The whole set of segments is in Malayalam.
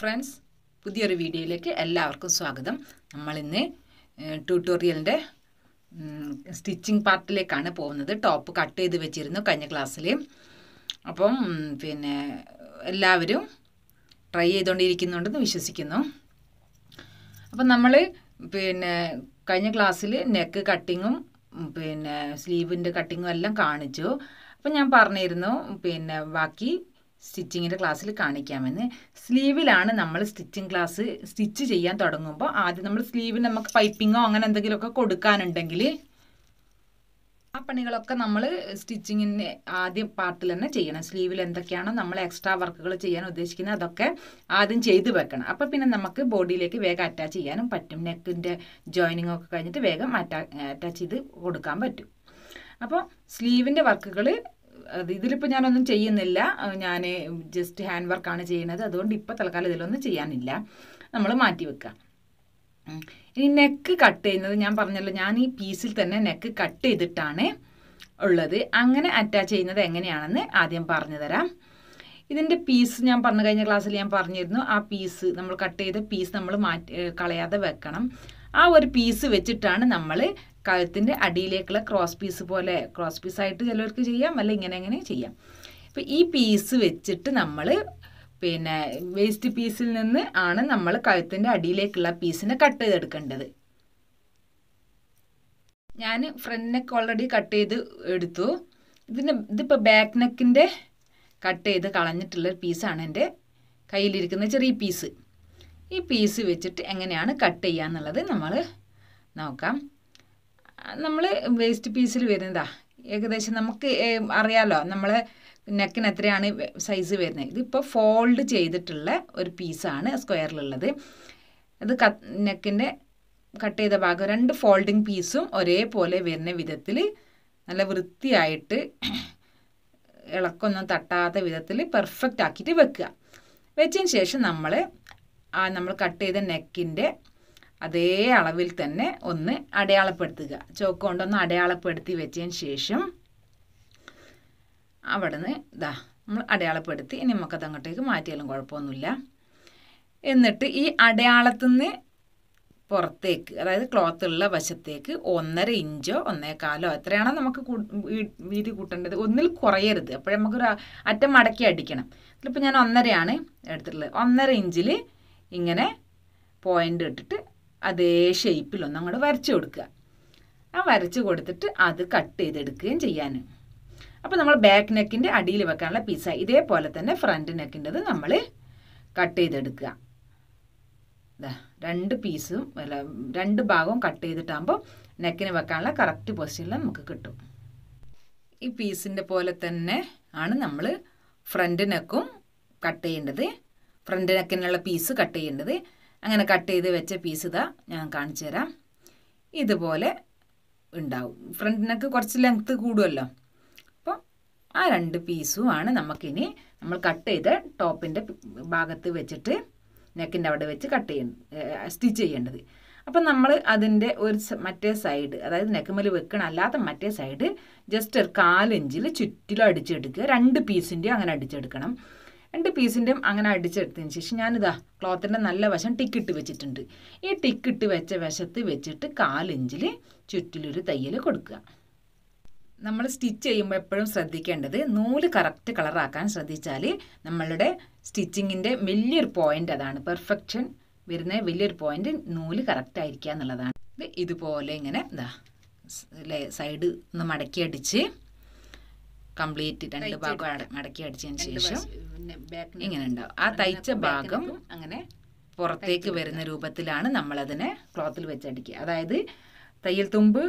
ഫ്രണ്ട്സ് പുതിയൊരു വീഡിയോയിലേക്ക് എല്ലാവർക്കും സ്വാഗതം നമ്മൾ ഇന്ന് ട്യൂട്ടോറിയലിൻ്റെ സ്റ്റിച്ചിങ് പാർട്ടിലേക്കാണ് പോകുന്നത് ടോപ്പ് കട്ട് ചെയ്ത് വെച്ചിരുന്നു കഴിഞ്ഞ ക്ലാസ്സിൽ അപ്പം പിന്നെ എല്ലാവരും ട്രൈ ചെയ്തുകൊണ്ടിരിക്കുന്നുണ്ടെന്ന് വിശ്വസിക്കുന്നു അപ്പം നമ്മൾ പിന്നെ കഴിഞ്ഞ ക്ലാസ്സിൽ നെക്ക് കട്ടിങ്ങും പിന്നെ സ്ലീവിൻ്റെ കട്ടിങ്ങും എല്ലാം കാണിച്ചു അപ്പം ഞാൻ പറഞ്ഞിരുന്നു പിന്നെ ബാക്കി സ്റ്റിച്ചിങ്ങിൻ്റെ ക്ലാസ്സിൽ കാണിക്കാമെന്ന് സ്ലീവിലാണ് നമ്മൾ സ്റ്റിച്ചിങ് ക്ലാസ് സ്റ്റിച്ച് ചെയ്യാൻ തുടങ്ങുമ്പോൾ ആദ്യം നമ്മൾ സ്ലീവിന് നമുക്ക് പൈപ്പിങ്ങോ അങ്ങനെ എന്തെങ്കിലുമൊക്കെ കൊടുക്കാനുണ്ടെങ്കിൽ ആ പണികളൊക്കെ നമ്മൾ സ്റ്റിച്ചിങ്ങിൻ്റെ ആദ്യം പാർട്ടിൽ തന്നെ ചെയ്യണം സ്ലീവിൽ എന്തൊക്കെയാണോ നമ്മൾ എക്സ്ട്രാ വർക്കുകൾ ചെയ്യാൻ ഉദ്ദേശിക്കുന്നത് അതൊക്കെ ആദ്യം ചെയ്തു വെക്കണം അപ്പോൾ പിന്നെ നമുക്ക് ബോഡിയിലേക്ക് വേഗം അറ്റാച്ച് ചെയ്യാനും പറ്റും നെക്കിൻ്റെ ജോയിനിങ് ഒക്കെ കഴിഞ്ഞിട്ട് വേഗം അറ്റാ അറ്റാച്ച് ചെയ്ത് കൊടുക്കാൻ പറ്റും അപ്പോൾ സ്ലീവിൻ്റെ വർക്കുകൾ ഇതിലിപ്പോൾ ഞാനൊന്നും ചെയ്യുന്നില്ല ഞാൻ ജസ്റ്റ് ഹാൻഡ് വർക്കാണ് ചെയ്യുന്നത് അതുകൊണ്ട് ഇപ്പോൾ തൽക്കാലം ഇതിലൊന്നും ചെയ്യാനില്ല നമ്മൾ മാറ്റി വെക്കുക ഇനി നെക്ക് കട്ട് ചെയ്യുന്നത് ഞാൻ പറഞ്ഞല്ലോ ഞാൻ ഈ പീസിൽ തന്നെ നെക്ക് കട്ട് ചെയ്തിട്ടാണ് ഉള്ളത് അങ്ങനെ അറ്റാച്ച് ചെയ്യുന്നത് എങ്ങനെയാണെന്ന് ആദ്യം പറഞ്ഞു തരാം ഇതിൻ്റെ പീസ് ഞാൻ പറഞ്ഞു കഴിഞ്ഞ ക്ലാസ്സിൽ ഞാൻ പറഞ്ഞിരുന്നു ആ പീസ് നമ്മൾ കട്ട് ചെയ്ത പീസ് നമ്മൾ മാറ്റി കളയാതെ വെക്കണം ആ ഒരു പീസ് വെച്ചിട്ടാണ് നമ്മൾ കഴുത്തിൻ്റെ അടിയിലേക്കുള്ള ക്രോസ് പീസ് പോലെ ക്രോസ് പീസായിട്ട് ചിലവർക്ക് ചെയ്യാം അല്ല ഇങ്ങനെ അങ്ങനെ ചെയ്യാം അപ്പോൾ ഈ പീസ് വെച്ചിട്ട് നമ്മൾ പിന്നെ വേസ്റ്റ് പീസിൽ നിന്ന് ആണ് നമ്മൾ കഴുത്തിൻ്റെ അടിയിലേക്കുള്ള പീസിനെ കട്ട് ചെയ്തെടുക്കേണ്ടത് ഞാൻ ഫ്രണ്ട് നെക്ക് ഓൾറെഡി കട്ട് ചെയ്ത് എടുത്തു ഇതിന് ഇതിപ്പോൾ ബാക്ക് നെക്കിൻ്റെ കട്ട് ചെയ്ത് കളഞ്ഞിട്ടുള്ള പീസാണ് എൻ്റെ കയ്യിലിരിക്കുന്ന ചെറിയ പീസ് ഈ പീസ് വെച്ചിട്ട് എങ്ങനെയാണ് കട്ട് ചെയ്യുക എന്നുള്ളത് നമ്മൾ നോക്കാം നമ്മൾ വേസ്റ്റ് പീസിൽ വരുന്നതാ ഏകദേശം നമുക്ക് അറിയാലോ നമ്മളെ നെക്കിന് എത്രയാണ് സൈസ് വരുന്നത് ഇതിപ്പോൾ ഫോൾഡ് ചെയ്തിട്ടുള്ള ഒരു പീസാണ് സ്ക്വയറിലുള്ളത് അത് ക നെക്കിൻ്റെ കട്ട് ചെയ്ത ഭാഗം രണ്ട് ഫോൾഡിങ് പീസും ഒരേപോലെ വരുന്ന വിധത്തിൽ നല്ല വൃത്തിയായിട്ട് ഇളക്കൊന്നും തട്ടാത്ത വിധത്തിൽ പെർഫെക്റ്റ് ആക്കിയിട്ട് വെക്കുക വെച്ചതിന് ശേഷം നമ്മൾ ആ നമ്മൾ കട്ട് ചെയ്ത നെക്കിൻ്റെ അതേ അളവിൽ തന്നെ ഒന്ന് അടയാളപ്പെടുത്തുക ചോക്ക് കൊണ്ടൊന്ന് അടയാളപ്പെടുത്തി വെച്ചതിന് ശേഷം അവിടുന്ന് ഇതാ നമ്മൾ അടയാളപ്പെടുത്തി ഇനി നമുക്കത് അങ്ങോട്ടേക്ക് മാറ്റിയാലും കുഴപ്പമൊന്നുമില്ല എന്നിട്ട് ഈ അടയാളത്തിൽ നിന്ന് പുറത്തേക്ക് അതായത് ക്ലോത്ത് ഉള്ള വശത്തേക്ക് ഒന്നര ഇഞ്ചോ ഒന്നേകാലോ എത്രയാണോ നമുക്ക് വീതി കൂട്ടേണ്ടത് ഒന്നിൽ കുറയരുത് അപ്പോഴേ നമുക്കൊരു അറ്റം മടക്കി അടിക്കണം ഇപ്പോൾ ഞാൻ ഒന്നരയാണ് എടുത്തിട്ടുള്ളത് ഒന്നര ഇഞ്ചിൽ ഇങ്ങനെ പോയിൻ്റ് ഇട്ടിട്ട് അതേ ഷേപ്പിലൊന്നും അങ്ങോട്ട് വരച്ചു കൊടുക്കുക ആ വരച്ചു കൊടുത്തിട്ട് അത് കട്ട് ചെയ്തെടുക്കുകയും ചെയ്യാൻ അപ്പോൾ നമ്മൾ ബാക്ക് നെക്കിൻ്റെ അടിയിൽ വെക്കാനുള്ള പീസ ഇതേപോലെ തന്നെ ഫ്രണ്ട് നെക്കിൻ്റെത് നമ്മൾ കട്ട് ചെയ്തെടുക്കുക രണ്ട് പീസും അല്ല രണ്ട് ഭാഗവും കട്ട് ചെയ്തിട്ടാകുമ്പോൾ നെക്കിന് വെക്കാനുള്ള കറക്റ്റ് പൊസിഷനിൽ നമുക്ക് കിട്ടും ഈ പീസിൻ്റെ പോലെ തന്നെ ആണ് നമ്മൾ ഫ്രണ്ട് നെക്കും കട്ട് ചെയ്യേണ്ടത് ഫ്രണ്ട് നെക്കിനുള്ള പീസ് കട്ട് ചെയ്യേണ്ടത് അങ്ങനെ കട്ട് ചെയ്ത് വെച്ച പീസ് ഇതാ ഞാൻ കാണിച്ചു തരാം ഇതുപോലെ ഉണ്ടാവും ഫ്രണ്ടിനൊക്കെ കുറച്ച് ലെങ്ത്ത് കൂടുമല്ലോ അപ്പോൾ ആ രണ്ട് പീസുമാണ് നമുക്കിനി നമ്മൾ കട്ട് ചെയ്ത് ടോപ്പിൻ്റെ ഭാഗത്ത് വെച്ചിട്ട് നെക്കിൻ്റെ അവിടെ വെച്ച് കട്ട് ചെയ്യ സ്റ്റിച്ച് ചെയ്യേണ്ടത് അപ്പം നമ്മൾ അതിൻ്റെ ഒരു മറ്റേ സൈഡ് അതായത് നെക്കുമല് വെക്കണ അല്ലാത്ത മറ്റേ സൈഡ് ജസ്റ്റ് ഒരു കാലിഞ്ചിൽ ചുറ്റിലും അടിച്ചെടുക്കുക രണ്ട് പീസിൻ്റെയും അങ്ങനെ അടിച്ചെടുക്കണം രണ്ട് പീസിൻ്റെയും അങ്ങനെ അടിച്ചെടുത്തതിന് ശേഷം ഞാനിതാ ക്ലോത്തിൻ്റെ നല്ല വശം ടിക്കിട്ട് വെച്ചിട്ടുണ്ട് ഈ ടിക്കിട്ട് വെച്ച വശത്ത് വെച്ചിട്ട് കാലിഞ്ചിൽ ചുറ്റിലൊരു തയ്യൽ കൊടുക്കുക നമ്മൾ സ്റ്റിച്ച് ചെയ്യുമ്പോൾ എപ്പോഴും ശ്രദ്ധിക്കേണ്ടത് നൂല് കറക്റ്റ് കളറാക്കാൻ ശ്രദ്ധിച്ചാൽ നമ്മളുടെ സ്റ്റിച്ചിങ്ങിൻ്റെ വലിയൊരു പോയിൻ്റ് അതാണ് പെർഫെക്ഷൻ വരുന്ന വലിയൊരു പോയിൻ്റ് നൂല് കറക്റ്റ് ആയിരിക്കുക എന്നുള്ളതാണ് ഇത് ഇതുപോലെ ഇങ്ങനെ എന്താ സൈഡ് ഒന്ന് മടക്കി അടിച്ച് കംപ്ലീറ്റ് രണ്ട് ഭാഗം അടക്കി അടിച്ചതിന് ശേഷം ഇങ്ങനെ ഉണ്ടാവും ആ തയ്ച്ച ഭാഗം അങ്ങനെ പുറത്തേക്ക് വരുന്ന രൂപത്തിലാണ് അതിനെ ക്ലോത്തിൽ വെച്ചടിക്കുക അതായത് തയ്യൽ തുമ്പ്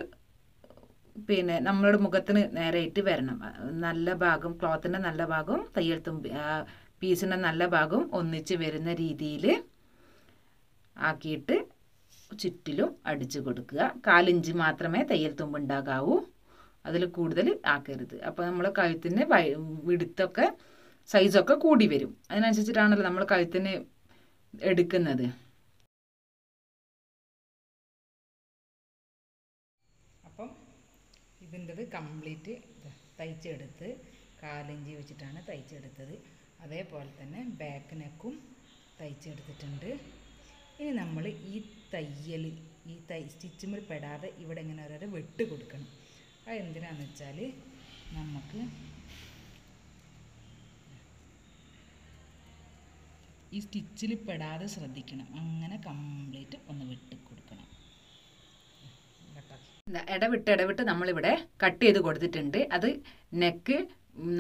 പിന്നെ നമ്മളുടെ മുഖത്തിന് നേരെയിട്ട് വരണം നല്ല ഭാഗം ക്ലോത്തിൻ്റെ നല്ല ഭാഗവും തയ്യൽ തുമ്പ് പീസിൻ്റെ നല്ല ഭാഗവും ഒന്നിച്ച് വരുന്ന രീതിയിൽ ആക്കിയിട്ട് ചുറ്റിലും അടിച്ചു കൊടുക്കുക കാലിഞ്ച് മാത്രമേ തയ്യൽ തുമ്പ് ഉണ്ടാകാവൂ അതിൽ കൂടുതൽ ആക്കരുത് അപ്പോൾ നമ്മൾ കഴുത്തിൻ്റെ വിടുത്തൊക്കെ സൈസൊക്കെ കൂടി വരും അതിനനുസരിച്ചിട്ടാണല്ലോ നമ്മൾ കഴുത്തിന് എടുക്കുന്നത് അപ്പം ഇതിൻ്റെത് കംപ്ലീറ്റ് തയ്ച്ചെടുത്ത് കാലിഞ്ചി വെച്ചിട്ടാണ് തയ്ച്ചെടുത്തത് അതേപോലെ തന്നെ ബാക്ക് നെക്കും തയ്ച്ചെടുത്തിട്ടുണ്ട് ഇനി നമ്മൾ ഈ തയ്യൽ ഈ തൈ സ്റ്റിച്ചുമ്മിൽ പെടാതെ ഇവിടെ ഇങ്ങനെ ഓരോരോ വെട്ട് കൊടുക്കണം അതെന്തിനാന്ന് വെച്ചാൽ നമുക്ക് ഈ സ്റ്റിച്ചിൽ പെടാതെ ശ്രദ്ധിക്കണം അങ്ങനെ കംപ്ലീറ്റ് ഒന്ന് വെട്ടി കൊടുക്കണം ഇടവിട്ട് ഇടവിട്ട് നമ്മളിവിടെ കട്ട് ചെയ്ത് കൊടുത്തിട്ടുണ്ട് അത് നെക്ക്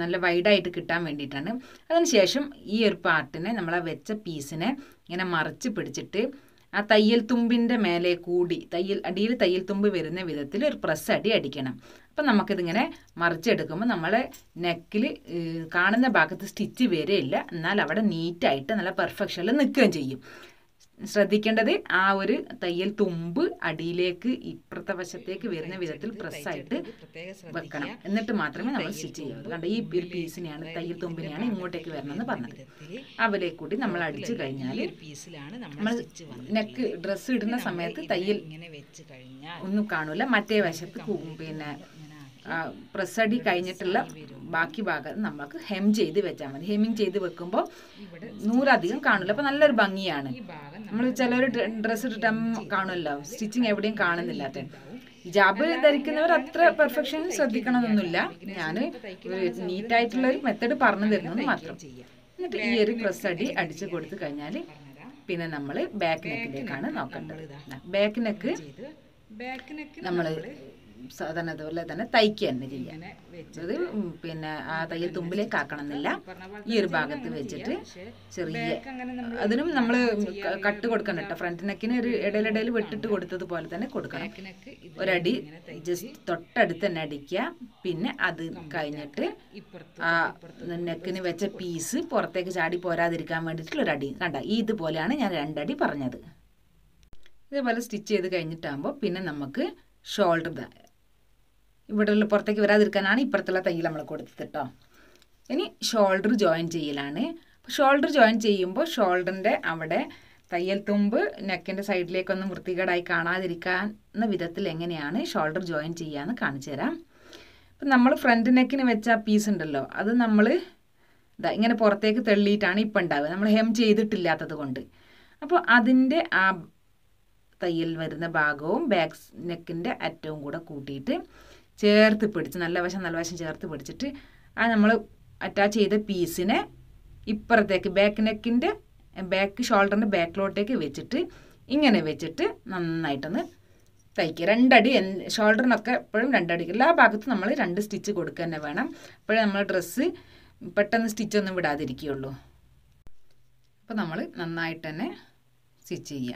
നല്ല വൈഡായിട്ട് കിട്ടാൻ വേണ്ടിയിട്ടാണ് അതിനുശേഷം ഈ ഒരു പാർട്ടിനെ നമ്മളെ വെച്ച പീസിനെ ഇങ്ങനെ മറിച്ച് പിടിച്ചിട്ട് ആ തയ്യൽ തുമ്പിൻ്റെ മേലെ കൂടി തയ്യൽ അടിയിൽ തയ്യൽ തുമ്പ് വരുന്ന വിധത്തിൽ ഒരു പ്രസ് അടി അടിക്കണം അപ്പം നമുക്കിതിങ്ങനെ മറിച്ചെടുക്കുമ്പോൾ നമ്മളെ നെക്കിൽ കാണുന്ന ഭാഗത്ത് സ്റ്റിച്ച് വരെയില്ല എന്നാൽ അവിടെ നീറ്റായിട്ട് നല്ല പെർഫെക്ഷനിൽ നിൽക്കുകയും ചെയ്യും ശ്രദ്ധിക്കേണ്ടത് ആ ഒരു തയ്യൽ തുമ്പ് അടിയിലേക്ക് ഇപ്പുറത്തെ വശത്തേക്ക് വരുന്ന വിധത്തിൽ പ്രസ്സായിട്ട് വെക്കണം എന്നിട്ട് മാത്രമേ നമ്മൾ സ്റ്റിച്ച് ചെയ്യാവൂ കണ്ട ഈ ഒരു പീസിനെയാണ് തയ്യൽ തുമ്പിനെയാണ് ഇങ്ങോട്ടേക്ക് വരണമെന്ന് പറഞ്ഞത് അവരെ കൂടി നമ്മൾ അടിച്ചു കഴിഞ്ഞാൽ നമ്മൾ നെക്ക് ഡ്രസ്സ് ഇടുന്ന സമയത്ത് തയ്യൽ ഒന്നും കാണൂല മറ്റേ വശത്ത് പിന്നെ പ്രസ്സടി കഴിഞ്ഞിട്ടുള്ള ബാക്കി ഭാഗം നമുക്ക് ഹെം ചെയ്ത് വെച്ചാൽ മതി ഹെമ്മിങ് ചെയ്ത് വെക്കുമ്പോൾ നൂറധികം കാണില്ല അപ്പോൾ നല്ലൊരു ഭംഗിയാണ് നമ്മൾ ചിലർ ഡ്രസ്സ് ഇട്ടിട്ട് കാണുമല്ലോ സ്റ്റിച്ചിങ് എവിടെയും കാണുന്നില്ലാത്ത ജാബ് ധരിക്കുന്നവർ അത്ര പെർഫെക്ഷൻ ശ്രദ്ധിക്കണമെന്നൊന്നുമില്ല ഞാൻ നീറ്റായിട്ടുള്ള ഒരു മെത്തേഡ് പറഞ്ഞു തരുന്നത് മാത്രം എന്നിട്ട് ഈ ഒരു ക്രസ് അടി അടിച്ചു കൊടുത്തു കഴിഞ്ഞാൽ പിന്നെ നമ്മൾ ബാക്ക് നെക്കിലേക്കാണ് നോക്കേണ്ടത് ബാക്ക് നെക്ക് നമ്മൾ സാധാരണ അതുപോലെ തന്നെ തയ്ക്കുക തന്നെ ചെയ്യാം അത് പിന്നെ ആ തയ്യൽ തുമ്പിലേക്ക് എന്നില്ല ഈ ഒരു ഭാഗത്ത് വെച്ചിട്ട് ചെറിയ അതിനും നമ്മൾ കട്ട് കൊടുക്കണം കേട്ടോ ഫ്രണ്ട് നെക്കിന് ഒരു ഇടയിലിടയിൽ വെട്ടിട്ട് കൊടുത്തത് പോലെ തന്നെ കൊടുക്കണം ഒരടി ജസ്റ്റ് തൊട്ടടുത്ത് തന്നെ അടിക്കുക പിന്നെ അത് കഴിഞ്ഞിട്ട് ആ നെക്കിന് വെച്ച പീസ് പുറത്തേക്ക് ചാടി പോരാതിരിക്കാൻ വേണ്ടിയിട്ടുള്ള ഒരു അടി കണ്ട ഈ ഇതുപോലെയാണ് ഞാൻ രണ്ടടി പറഞ്ഞത് ഇതേപോലെ സ്റ്റിച്ച് ചെയ്ത് കഴിഞ്ഞിട്ടാകുമ്പോൾ പിന്നെ നമുക്ക് ഷോൾഡർ ഇവിടെയുള്ള പുറത്തേക്ക് വരാതിരിക്കാനാണ് ഇപ്പുറത്തുള്ള തയ്യൽ നമ്മൾ കൊടുത്തത് കേട്ടോ ഇനി ഷോൾഡർ ജോയിൻ ചെയ്യലാണ് ഷോൾഡർ ജോയിൻ ചെയ്യുമ്പോൾ ഷോൾഡറിൻ്റെ അവിടെ തയ്യൽ തുമ്പ് നെക്കിൻ്റെ സൈഡിലേക്കൊന്നും വൃത്തികേടായി കാണാതിരിക്കാവുന്ന വിധത്തിൽ എങ്ങനെയാണ് ഷോൾഡർ ജോയിൻ ചെയ്യാമെന്ന് കാണിച്ചു തരാം ഇപ്പം നമ്മൾ ഫ്രണ്ട് നെക്കിന് വെച്ച പീസ് ഉണ്ടല്ലോ അത് നമ്മൾ ഇതാ ഇങ്ങനെ പുറത്തേക്ക് തള്ളിയിട്ടാണ് ഇപ്പം ഉണ്ടാവുക നമ്മൾ ഹെം ചെയ്തിട്ടില്ലാത്തത് കൊണ്ട് അപ്പോൾ അതിൻ്റെ ആ തയ്യൽ വരുന്ന ഭാഗവും ബാക്ക് നെക്കിൻ്റെ അറ്റവും കൂടെ കൂട്ടിയിട്ട് ചേർത്ത് പിടിച്ച് നല്ല വശം നല്ല വശം ചേർത്ത് പിടിച്ചിട്ട് ആ നമ്മൾ അറ്റാച്ച് ചെയ്ത പീസിനെ ഇപ്പുറത്തേക്ക് ബാക്ക് നെക്കിൻ്റെ ബാക്ക് ഷോൾഡറിൻ്റെ ബാക്കിലോട്ടേക്ക് വെച്ചിട്ട് ഇങ്ങനെ വെച്ചിട്ട് നന്നായിട്ടൊന്ന് തയ്ക്കുക രണ്ടടി എൻ ഷോൾഡറിനൊക്കെ എപ്പോഴും രണ്ടടി എല്ലാ ഭാഗത്തും നമ്മൾ രണ്ട് സ്റ്റിച്ച് കൊടുക്കുക തന്നെ വേണം അപ്പോഴേ നമ്മൾ ഡ്രസ്സ് പെട്ടെന്ന് സ്റ്റിച്ചൊന്നും വിടാതിരിക്കുകയുള്ളൂ അപ്പോൾ നമ്മൾ നന്നായിട്ട് തന്നെ സ്റ്റിച്ച് ചെയ്യുക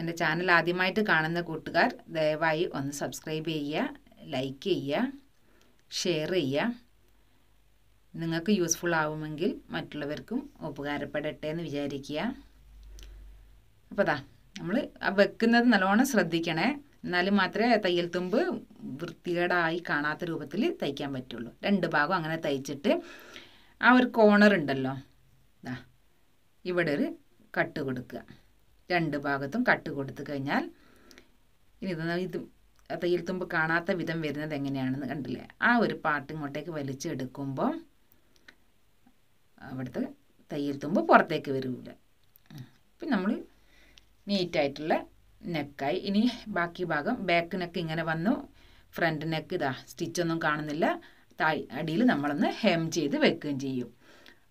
എൻ്റെ ചാനൽ ആദ്യമായിട്ട് കാണുന്ന കൂട്ടുകാർ ദയവായി ഒന്ന് സബ്സ്ക്രൈബ് ചെയ്യുക ലൈക്ക് ചെയ്യുക ഷെയർ ചെയ്യുക നിങ്ങൾക്ക് യൂസ്ഫുൾ ആവുമെങ്കിൽ മറ്റുള്ളവർക്കും ഉപകാരപ്പെടട്ടെ എന്ന് വിചാരിക്കുക അപ്പോൾ അതാ നമ്മൾ വെക്കുന്നത് നല്ലോണം ശ്രദ്ധിക്കണേ എന്നാലും മാത്രമേ തയ്യൽ തുമ്പ് വൃത്തികേടായി കാണാത്ത രൂപത്തിൽ തയ്ക്കാൻ പറ്റുള്ളൂ രണ്ട് ഭാഗം അങ്ങനെ തയ്ച്ചിട്ട് ആ ഒരു കോണർ ഉണ്ടല്ലോ ഇതാ ഇവിടെ ഒരു കട്ട് കൊടുക്കുക രണ്ട് ഭാഗത്തും കട്ട് കൊടുത്തു കഴിഞ്ഞാൽ ഇനി ഇത് ഇത് തയ്യൽ തുമ്പ് കാണാത്ത വിധം വരുന്നത് എങ്ങനെയാണെന്ന് കണ്ടില്ലേ ആ ഒരു പാർട്ട് ഇങ്ങോട്ടേക്ക് വലിച്ചെടുക്കുമ്പോൾ അവിടുത്തെ തയ്യൽ തുമ്പ് പുറത്തേക്ക് വരില്ല അപ്പം നമ്മൾ നീറ്റായിട്ടുള്ള നെക്കായി ഇനി ബാക്കി ഭാഗം ബാക്ക് നെക്ക് ഇങ്ങനെ വന്നു ഫ്രണ്ട് നെക്ക് ഇതാ സ്റ്റിച്ചൊന്നും കാണുന്നില്ല താഴ് അടിയിൽ നമ്മളൊന്ന് ഹെം ചെയ്ത് വെക്കുകയും ചെയ്യും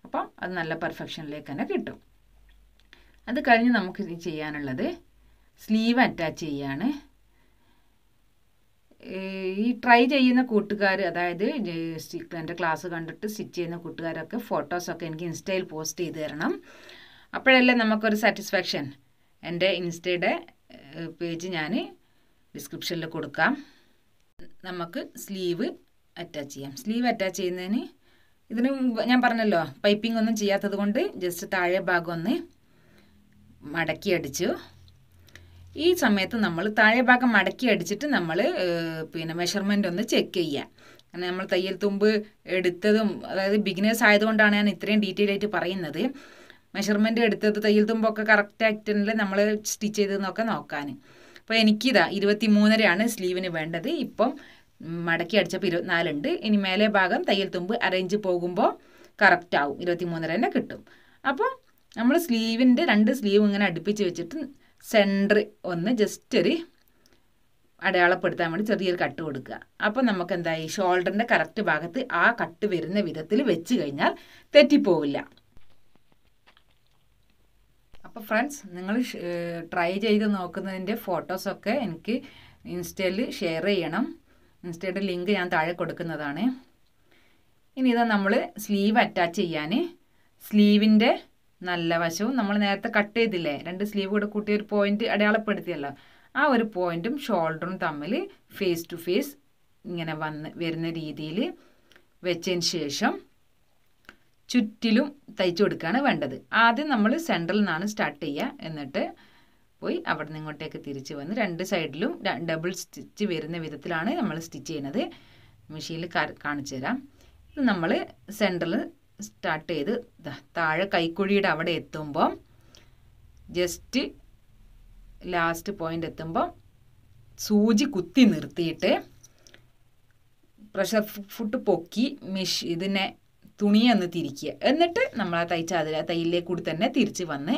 അപ്പം അത് നല്ല പെർഫെക്ഷനിലേക്ക് തന്നെ കിട്ടും അത് കഴിഞ്ഞ് നമുക്ക് ചെയ്യാനുള്ളത് സ്ലീവ് അറ്റാച്ച് ചെയ്യാണ് ഈ ട്രൈ ചെയ്യുന്ന കൂട്ടുകാർ അതായത് എൻ്റെ ക്ലാസ് കണ്ടിട്ട് സ്റ്റിച്ച് ചെയ്യുന്ന കൂട്ടുകാരൊക്കെ ഫോട്ടോസൊക്കെ എനിക്ക് ഇൻസ്റ്റയിൽ പോസ്റ്റ് ചെയ്ത് തരണം അപ്പോഴല്ലേ നമുക്കൊരു സാറ്റിസ്ഫാക്ഷൻ എൻ്റെ ഇൻസ്റ്റയുടെ പേജ് ഞാൻ ഡിസ്ക്രിപ്ഷനിൽ കൊടുക്കാം നമുക്ക് സ്ലീവ് അറ്റാച്ച് ചെയ്യാം സ്ലീവ് അറ്റാച്ച് ചെയ്യുന്നതിന് ഇതിന് ഞാൻ പറഞ്ഞല്ലോ പൈപ്പിംഗ് ഒന്നും ചെയ്യാത്തത് കൊണ്ട് ജസ്റ്റ് താഴെ ഭാഗം ഒന്ന് മടക്കി അടിച്ചു ഈ സമയത്ത് നമ്മൾ താഴെ ഭാഗം മടക്കി അടിച്ചിട്ട് നമ്മൾ പിന്നെ മെഷർമെൻ്റ് ഒന്ന് ചെക്ക് ചെയ്യുക കാരണം നമ്മൾ തയ്യൽ തുമ്പ് എടുത്തതും അതായത് ബിഗിനേഴ്സ് ആയതുകൊണ്ടാണ് ഞാൻ ഇത്രയും ഡീറ്റെയിൽ ആയിട്ട് പറയുന്നത് മെഷർമെൻ്റ് എടുത്തത് തയ്യൽ തുമ്പൊക്കെ കറക്റ്റ് ആയിട്ടല്ലേ നമ്മൾ സ്റ്റിച്ച് ചെയ്തതെന്നൊക്കെ നോക്കാൻ അപ്പോൾ എനിക്കിതാ ഇരുപത്തി മൂന്നരയാണ് സ്ലീവിന് വേണ്ടത് ഇപ്പം മടക്കി അടിച്ചപ്പോൾ ഇരുപത്തിനാലുണ്ട് ഇനി മേലെ ഭാഗം തയ്യൽ തുമ്പ് അറേഞ്ച് പോകുമ്പോൾ കറക്റ്റ് ആവും ഇരുപത്തി മൂന്നര തന്നെ കിട്ടും അപ്പോൾ നമ്മൾ സ്ലീവിൻ്റെ രണ്ട് സ്ലീവ് ഇങ്ങനെ അടുപ്പിച്ച് വെച്ചിട്ട് സെൻറ്റർ ഒന്ന് ജസ്റ്റ് ഒരു അടയാളപ്പെടുത്താൻ വേണ്ടി ചെറിയൊരു കട്ട് കൊടുക്കുക അപ്പോൾ നമുക്ക് എന്തായി ഷോൾഡറിൻ്റെ കറക്റ്റ് ഭാഗത്ത് ആ കട്ട് വരുന്ന വിധത്തിൽ വെച്ച് കഴിഞ്ഞാൽ തെറ്റിപ്പോവില്ല അപ്പോൾ ഫ്രണ്ട്സ് നിങ്ങൾ ട്രൈ ചെയ്ത് നോക്കുന്നതിൻ്റെ ഫോട്ടോസൊക്കെ എനിക്ക് ഇൻസ്റ്റയിൽ ഷെയർ ചെയ്യണം ഇൻസ്റ്റയുടെ ലിങ്ക് ഞാൻ താഴെ കൊടുക്കുന്നതാണ് ഇനി ഇതാ നമ്മൾ സ്ലീവ് അറ്റാച്ച് ചെയ്യാൻ സ്ലീവിൻ്റെ നല്ല വശവും നമ്മൾ നേരത്തെ കട്ട് ചെയ്തില്ലേ രണ്ട് സ്ലീവ് കൂടെ കൂട്ടി ഒരു പോയിന്റ് അടയാളപ്പെടുത്തിയല്ലോ ആ ഒരു പോയിന്റും ഷോൾഡറും തമ്മിൽ ഫേസ് ടു ഫേസ് ഇങ്ങനെ വന്ന് വരുന്ന രീതിയിൽ വെച്ചതിന് ശേഷം ചുറ്റിലും തയ്ച്ചു കൊടുക്കുകയാണ് വേണ്ടത് ആദ്യം നമ്മൾ സെൻട്രൽ നിന്നാണ് സ്റ്റാർട്ട് ചെയ്യുക എന്നിട്ട് പോയി അവിടെ നിന്ന് ഇങ്ങോട്ടേക്ക് തിരിച്ച് വന്ന് രണ്ട് സൈഡിലും ഡബിൾ സ്റ്റിച്ച് വരുന്ന വിധത്തിലാണ് നമ്മൾ സ്റ്റിച്ച് ചെയ്യുന്നത് മെഷീനിൽ കാണിച്ചു തരാം ഇത് നമ്മൾ സെൻട്രൽ സ്റ്റാർട്ട് ചെയ്ത് താഴെ കൈക്കുഴിയുടെ അവിടെ എത്തുമ്പം ജസ്റ്റ് ലാസ്റ്റ് പോയിന്റ് എത്തുമ്പം സൂചി കുത്തി നിർത്തിയിട്ട് പ്രഷർ ഫുട്ട് പൊക്കി മെഷ് ഇതിനെ തുണി ഒന്ന് തിരിക്കുക എന്നിട്ട് നമ്മൾ ആ തയ്ച്ച അതിൽ ആ തയ്യിലേക്ക് കൂടി തന്നെ തിരിച്ച് വന്ന്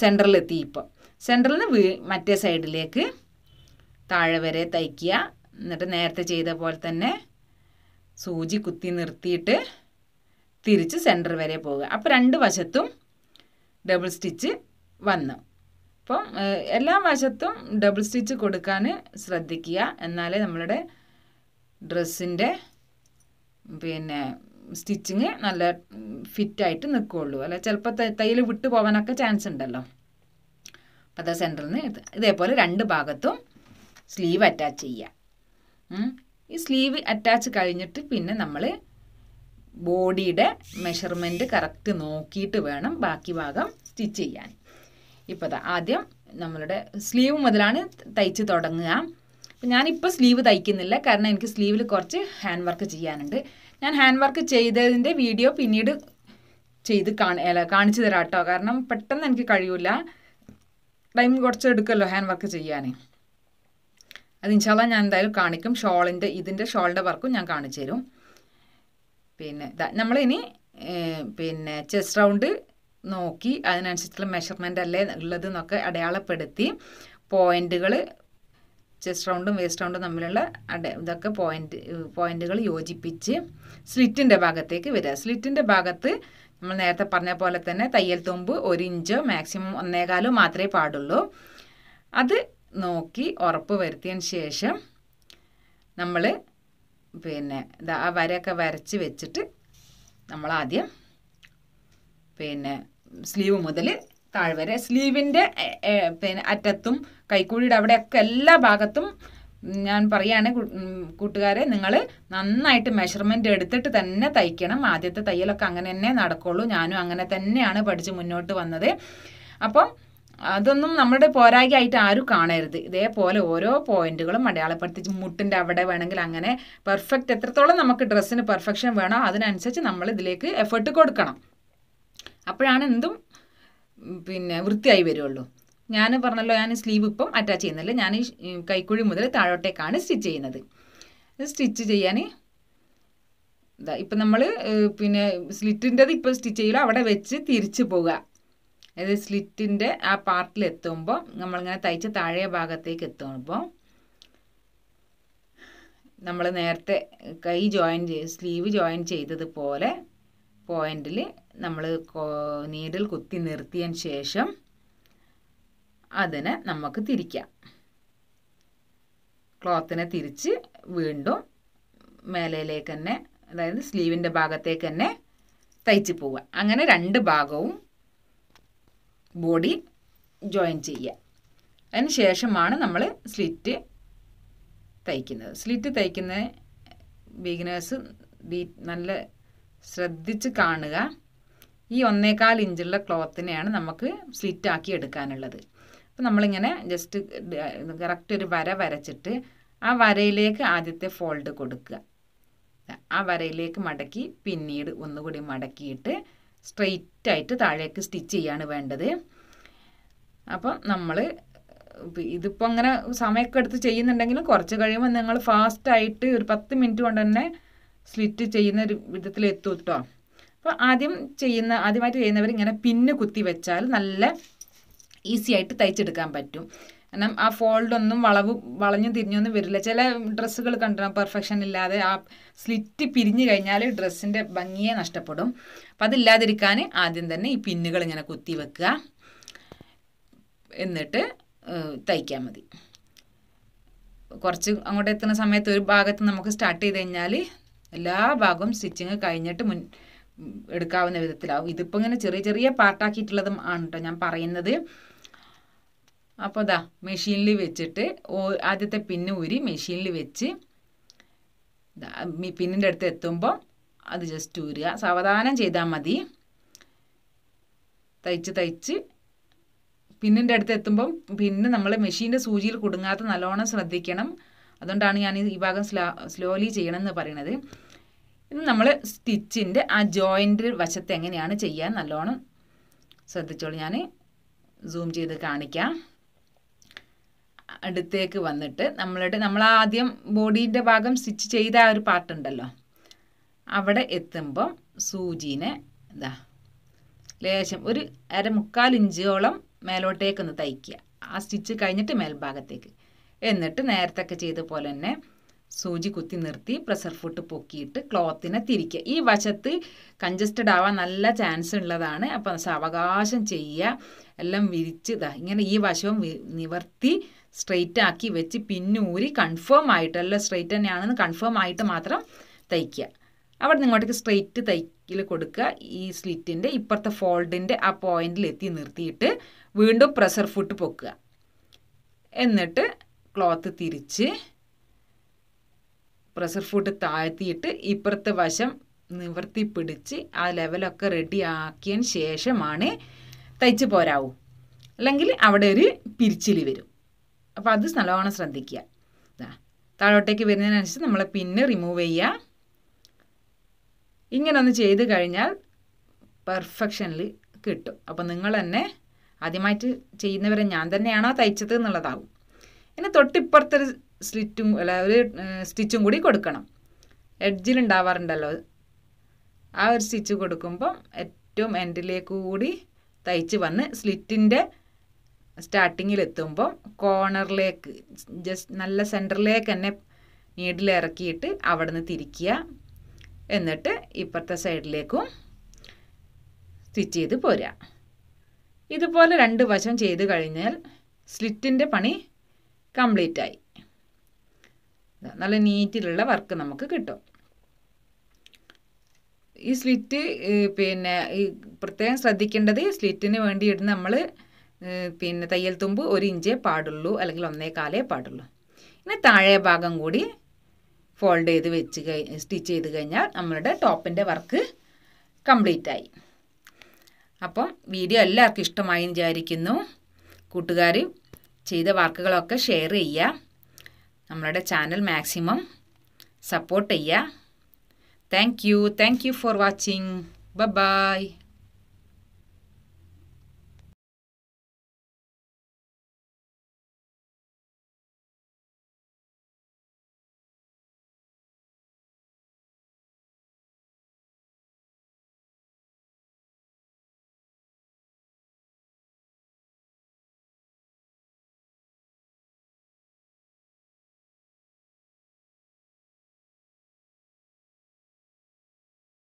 സെൻറ്ററിലെത്തി ഇപ്പം സെൻറ്ററിൽ നിന്ന് മറ്റേ സൈഡിലേക്ക് താഴെ വരെ തയ്ക്കുക എന്നിട്ട് നേരത്തെ ചെയ്ത പോലെ തന്നെ സൂചി കുത്തി നിർത്തിയിട്ട് തിരിച്ച് സെൻറ്റർ വരെ പോവുക അപ്പോൾ രണ്ട് വശത്തും ഡബിൾ സ്റ്റിച്ച് വന്നു അപ്പം എല്ലാ വശത്തും ഡബിൾ സ്റ്റിച്ച് കൊടുക്കാൻ ശ്രദ്ധിക്കുക എന്നാലേ നമ്മളുടെ ഡ്രസ്സിൻ്റെ പിന്നെ സ്റ്റിച്ചിങ് നല്ല ഫിറ്റായിട്ട് നിൽക്കുകയുള്ളൂ അല്ല ചിലപ്പോൾ തയ്യൽ വിട്ടു പോകാനൊക്കെ ചാൻസ് ഉണ്ടല്ലോ അപ്പോൾ അതാ സെൻറ്ററിൽ നിന്ന് ഇതേപോലെ രണ്ട് ഭാഗത്തും സ്ലീവ് അറ്റാച്ച് ചെയ്യുക ഈ സ്ലീവ് അറ്റാച്ച് കഴിഞ്ഞിട്ട് പിന്നെ നമ്മൾ ബോഡിയുടെ മെഷർമെൻറ്റ് കറക്റ്റ് നോക്കിയിട്ട് വേണം ബാക്കി ഭാഗം സ്റ്റിച്ച് ചെയ്യാൻ ഇപ്പോൾ അതാ ആദ്യം നമ്മളുടെ സ്ലീവ് മുതലാണ് തയ്ച്ച് തുടങ്ങുക അപ്പം ഞാനിപ്പോൾ സ്ലീവ് തയ്ക്കുന്നില്ല കാരണം എനിക്ക് സ്ലീവിൽ കുറച്ച് ഹാൻഡ് വർക്ക് ചെയ്യാനുണ്ട് ഞാൻ ഹാൻഡ് വർക്ക് ചെയ്തതിൻ്റെ വീഡിയോ പിന്നീട് ചെയ്ത് കാണിച്ചു തരാം കേട്ടോ കാരണം പെട്ടെന്ന് എനിക്ക് കഴിയില്ല ടൈം കുറച്ച് എടുക്കുമല്ലോ ഹാൻഡ് വർക്ക് ചെയ്യാൻ അത് ഞാൻ എന്തായാലും കാണിക്കും ഷോളിൻ്റെ ഇതിൻ്റെ ഷോളിൻ്റെ വർക്കും ഞാൻ കാണിച്ചു തരും പിന്നെ നമ്മളിനി പിന്നെ ചെസ്റ്റ് റൗണ്ട് നോക്കി അതിനനുസരിച്ചുള്ള മെഷർമെൻ്റ് അല്ലേ ഉള്ളത് എന്നൊക്കെ അടയാളപ്പെടുത്തി പോയിന്റുകൾ ചെസ്റ്റ് റൗണ്ടും വേസ്റ്റ് റൗണ്ടും തമ്മിലുള്ള അട ഇതൊക്കെ പോയിന്റ് പോയിന്റുകൾ യോജിപ്പിച്ച് സ്ലിറ്റിൻ്റെ ഭാഗത്തേക്ക് വരിക സ്ലിറ്റിൻ്റെ ഭാഗത്ത് നമ്മൾ നേരത്തെ പറഞ്ഞ പോലെ തന്നെ തയ്യൽ തുമ്പ് ഒരു ഇഞ്ചോ മാക്സിമം ഒന്നേകാലോ മാത്രമേ പാടുള്ളൂ അത് നോക്കി ഉറപ്പ് വരുത്തിയതിന് ശേഷം നമ്മൾ പിന്നെ ഇതാ ആ വരയൊക്കെ വരച്ച് വെച്ചിട്ട് നമ്മൾ ആദ്യം പിന്നെ സ്ലീവ് മുതൽ വരെ സ്ലീവിൻ്റെ പിന്നെ അറ്റത്തും കൈക്കൂടിയുടെ അവിടെയൊക്കെ എല്ലാ ഭാഗത്തും ഞാൻ പറയാണ് കൂട്ടുകാരെ നിങ്ങൾ നന്നായിട്ട് മെഷർമെൻ്റ് എടുത്തിട്ട് തന്നെ തയ്ക്കണം ആദ്യത്തെ തയ്യലൊക്കെ അങ്ങനെ തന്നെ നടക്കുള്ളൂ ഞാനും അങ്ങനെ തന്നെയാണ് പഠിച്ച് മുന്നോട്ട് വന്നത് അപ്പം അതൊന്നും നമ്മുടെ ആയിട്ട് ആരും കാണരുത് ഇതേപോലെ ഓരോ പോയിന്റുകളും അടയാളപ്പെടുത്തി മുട്ടിൻ്റെ അവിടെ വേണമെങ്കിൽ അങ്ങനെ പെർഫെക്റ്റ് എത്രത്തോളം നമുക്ക് ഡ്രസ്സിന് പെർഫെക്ഷൻ വേണോ അതിനനുസരിച്ച് നമ്മൾ ഇതിലേക്ക് എഫേർട്ട് കൊടുക്കണം അപ്പോഴാണ് എന്തും പിന്നെ വൃത്തിയായി വരുള്ളൂ ഞാൻ പറഞ്ഞല്ലോ ഞാൻ സ്ലീവ് ഇപ്പം അറ്റാച്ച് ചെയ്യുന്നില്ല ഞാൻ ഈ കൈക്കുഴി മുതൽ താഴോട്ടേക്കാണ് സ്റ്റിച്ച് ചെയ്യുന്നത് സ്റ്റിച്ച് ചെയ്യാൻ ഇപ്പം നമ്മൾ പിന്നെ സ്ലിറ്റിൻ്റെത് ഇപ്പോൾ സ്റ്റിച്ച് ചെയ്യില്ല അവിടെ വെച്ച് തിരിച്ചു പോവുക അതായത് സ്ലിറ്റിൻ്റെ ആ പാർട്ടിൽ എത്തുമ്പോൾ നമ്മളിങ്ങനെ തയ്ച്ച താഴെ ഭാഗത്തേക്ക് എത്തുമ്പോൾ നമ്മൾ നേരത്തെ കൈ ജോയിൻ സ്ലീവ് ജോയിൻ ചെയ്തതുപോലെ പോയിന്റിൽ നമ്മൾ നീഡിൽ കുത്തി നിർത്തിയതിന് ശേഷം അതിനെ നമുക്ക് തിരിക്കാം ക്ലോത്തിനെ തിരിച്ച് വീണ്ടും മേലയിലേക്ക് തന്നെ അതായത് സ്ലീവിൻ്റെ ഭാഗത്തേക്ക് തന്നെ തയ്ച്ച് പോവുക അങ്ങനെ രണ്ട് ഭാഗവും ബോഡി ജോയിൻ ചെയ്യുക അതിന് ശേഷമാണ് നമ്മൾ സ്ലിറ്റ് തയ്ക്കുന്നത് സ്ലിറ്റ് തയ്ക്കുന്ന ബിഗിനേഴ്സ് നല്ല ശ്രദ്ധിച്ച് കാണുക ഈ ഒന്നേകാൽ ഇഞ്ചുള്ള ക്ലോത്തിനെയാണ് നമുക്ക് സ്ലിറ്റാക്കി എടുക്കാനുള്ളത് അപ്പോൾ നമ്മളിങ്ങനെ ജസ്റ്റ് കറക്റ്റ് ഒരു വര വരച്ചിട്ട് ആ വരയിലേക്ക് ആദ്യത്തെ ഫോൾഡ് കൊടുക്കുക ആ വരയിലേക്ക് മടക്കി പിന്നീട് ഒന്നുകൂടി മടക്കിയിട്ട് സ്ട്രെയിറ്റ് ആയിട്ട് താഴേക്ക് സ്റ്റിച്ച് ചെയ്യാണ് വേണ്ടത് അപ്പം നമ്മൾ ഇതിപ്പോൾ അങ്ങനെ സമയമൊക്കെ എടുത്ത് ചെയ്യുന്നുണ്ടെങ്കിലും കുറച്ച് കഴിയുമ്പോൾ നിങ്ങൾ ഫാസ്റ്റായിട്ട് ഒരു പത്ത് മിനിറ്റ് കൊണ്ട് തന്നെ സ്ലിറ്റ് ചെയ്യുന്ന ഒരു വിധത്തിൽ എത്തും കേട്ടോ അപ്പോൾ ആദ്യം ചെയ്യുന്ന ആദ്യമായിട്ട് ചെയ്യുന്നവർ ഇങ്ങനെ പിന്ന് കുത്തി വെച്ചാൽ നല്ല ഈസി ആയിട്ട് തയ്ച്ചെടുക്കാൻ പറ്റും കാരണം ആ ഫോൾഡ് ഒന്നും വളവ് വളഞ്ഞു തിരിഞ്ഞൊന്നും വരില്ല ചില ഡ്രസ്സുകൾ കണ്ടാൽ പെർഫെക്ഷൻ ഇല്ലാതെ ആ സ്ലിറ്റ് പിരിഞ്ഞു കഴിഞ്ഞാൽ ഡ്രസ്സിൻ്റെ ഭംഗിയെ നഷ്ടപ്പെടും അപ്പം അതില്ലാതിരിക്കാൻ ആദ്യം തന്നെ ഈ പിന്നുകൾ ഇങ്ങനെ കുത്തി വെക്കുക എന്നിട്ട് തയ്ക്കാൻ മതി കുറച്ച് അങ്ങോട്ട് എത്തുന്ന സമയത്ത് ഒരു ഭാഗത്ത് നമുക്ക് സ്റ്റാർട്ട് ചെയ്ത് കഴിഞ്ഞാൽ എല്ലാ ഭാഗവും സ്റ്റിച്ചിങ് കഴിഞ്ഞിട്ട് മുൻ എടുക്കാവുന്ന വിധത്തിലാവും ഇതിപ്പോൾ ഇങ്ങനെ ചെറിയ ചെറിയ പാർട്ടാക്കിയിട്ടുള്ളതും ആണ് കേട്ടോ ഞാൻ പറയുന്നത് അപ്പോൾ ദാ മെഷീനിൽ വെച്ചിട്ട് ആദ്യത്തെ പിന്ന് ഊരി മെഷീനിൽ വെച്ച് പിന്നിൻ്റെ അടുത്ത് എത്തുമ്പോൾ അത് ജസ്റ്റ് ഊരുക സാവധാനം ചെയ്താൽ മതി തയ്ച്ച് തയ്ച്ച് പിന്നിൻ്റെ അടുത്ത് എത്തുമ്പം പിന്നെ നമ്മൾ മെഷീൻ്റെ സൂചിയിൽ കുടുങ്ങാത്ത നല്ലോണം ശ്രദ്ധിക്കണം അതുകൊണ്ടാണ് ഞാൻ ഈ ഭാഗം സ്ലോലി ചെയ്യണം എന്ന് പറയണത് ഇത് നമ്മൾ സ്റ്റിച്ചിൻ്റെ ആ ജോയിൻ്റ് വശത്ത് എങ്ങനെയാണ് ചെയ്യാൻ നല്ലോണം ശ്രദ്ധിച്ചോളൂ ഞാൻ സൂം ചെയ്ത് കാണിക്കാം അടുത്തേക്ക് വന്നിട്ട് നമ്മളുടെ നമ്മൾ ആദ്യം ബോഡീൻ്റെ ഭാഗം സ്റ്റിച്ച് ചെയ്ത ആ ഒരു പാർട്ട് ഉണ്ടല്ലോ അവിടെ എത്തുമ്പം സൂചീനെ ഇതാ ലേശം ഒരു അര മുക്കാൽ ഇഞ്ചോളം മേലോട്ടേക്കൊന്ന് തയ്ക്കുക ആ സ്റ്റിച്ച് കഴിഞ്ഞിട്ട് മേൽഭാഗത്തേക്ക് എന്നിട്ട് നേരത്തെ ചെയ്ത പോലെ തന്നെ സൂചി കുത്തി നിർത്തി പ്രഷർ ഫുട്ട് പൊക്കിയിട്ട് ക്ലോത്തിനെ തിരിക്കുക ഈ വശത്ത് കൺജസ്റ്റഡ് ആവാൻ നല്ല ചാൻസ് ഉള്ളതാണ് അപ്പം അവകാശം ചെയ്യുക എല്ലാം വിരിച്ച് ഇങ്ങനെ ഈ വശവും നിവർത്തി സ്ട്രെയിറ്റ് ആക്കി വെച്ച് പിന്നൂരി കൺഫേം ആയിട്ട് അല്ല സ്ട്രെയിറ്റ് തന്നെയാണെന്ന് കൺഫേം ആയിട്ട് മാത്രം തയ്ക്കുക അവിടെ നിന്ന് ഇങ്ങോട്ടേക്ക് സ്ട്രെയിറ്റ് തയ്ക്കിൽ കൊടുക്കുക ഈ സ്ലിറ്റിൻ്റെ ഇപ്പുറത്തെ ഫോൾഡിൻ്റെ ആ പോയിന്റിൽ എത്തി നിർത്തിയിട്ട് വീണ്ടും പ്രഷർ ഫുട്ട് പൊക്കുക എന്നിട്ട് ക്ലോത്ത് തിരിച്ച് പ്രഷർ ഫുട്ട് താഴ്ത്തിയിട്ട് ഇപ്പുറത്തെ വശം നിവർത്തി പിടിച്ച് ആ ലെവലൊക്കെ റെഡി ആക്കിയതിന് ശേഷമാണ് തയ്ച്ച് പോരാവൂ അല്ലെങ്കിൽ അവിടെ ഒരു പിരിച്ചിൽ വരും അപ്പോൾ അത് നല്ലോണം ശ്രദ്ധിക്കുക ഇതാ താഴോട്ടേക്ക് വരുന്നതിനനുസരിച്ച് നമ്മൾ പിന്നെ റിമൂവ് ചെയ്യുക ഇങ്ങനെ ഒന്ന് ചെയ്ത് കഴിഞ്ഞാൽ പെർഫെക്ഷനിൽ കിട്ടും അപ്പോൾ നിങ്ങൾ തന്നെ ആദ്യമായിട്ട് ചെയ്യുന്നവരെ ഞാൻ തന്നെയാണോ തയ്ച്ചത് എന്നുള്ളതാവും ഇനി തൊട്ടിപ്പുറത്തൊരു സ്ലിറ്റും അല്ല ഒരു സ്റ്റിച്ചും കൂടി കൊടുക്കണം എഡ്ജിലുണ്ടാവാറുണ്ടല്ലോ ആ ഒരു സ്റ്റിച്ച് കൊടുക്കുമ്പം ഏറ്റവും എൻഡിലേക്ക് കൂടി തയ്ച്ച് വന്ന് സ്ലിറ്റിൻ്റെ സ്റ്റാർട്ടിങ്ങിൽ എത്തുമ്പോൾ കോർണറിലേക്ക് ജസ്റ്റ് നല്ല സെൻറ്ററിലേക്ക് തന്നെ നീഡിൽ ഇറക്കിയിട്ട് അവിടെ നിന്ന് തിരിക്കുക എന്നിട്ട് ഇപ്പുറത്തെ സൈഡിലേക്കും സ്റ്റിച്ച് ചെയ്ത് പോരാ ഇതുപോലെ രണ്ട് വശം ചെയ്ത് കഴിഞ്ഞാൽ സ്ലിറ്റിൻ്റെ പണി കംപ്ലീറ്റ് ആയി നല്ല നീറ്റിലുള്ള വർക്ക് നമുക്ക് കിട്ടും ഈ സ്ലിറ്റ് പിന്നെ ഈ പ്രത്യേകം ശ്രദ്ധിക്കേണ്ടത് സ്ലിറ്റിന് വേണ്ടി ഇടുന്ന നമ്മൾ പിന്നെ തയ്യൽ തുമ്പ് ഒരു ഇഞ്ചേ പാടുള്ളൂ അല്ലെങ്കിൽ കാലേ പാടുള്ളൂ ഇനി താഴെ ഭാഗം കൂടി ഫോൾഡ് ചെയ്ത് വെച്ച് കഴി സ്റ്റിച്ച് ചെയ്ത് കഴിഞ്ഞാൽ നമ്മളുടെ ടോപ്പിൻ്റെ വർക്ക് കംപ്ലീറ്റ് ആയി അപ്പം വീഡിയോ എല്ലാവർക്കും ഇഷ്ടമായി വിചാരിക്കുന്നു കൂട്ടുകാർ ചെയ്ത വർക്കുകളൊക്കെ ഷെയർ ചെയ്യുക നമ്മളുടെ ചാനൽ മാക്സിമം സപ്പോർട്ട് ചെയ്യുക thank you thank you for watching ബ ബായ്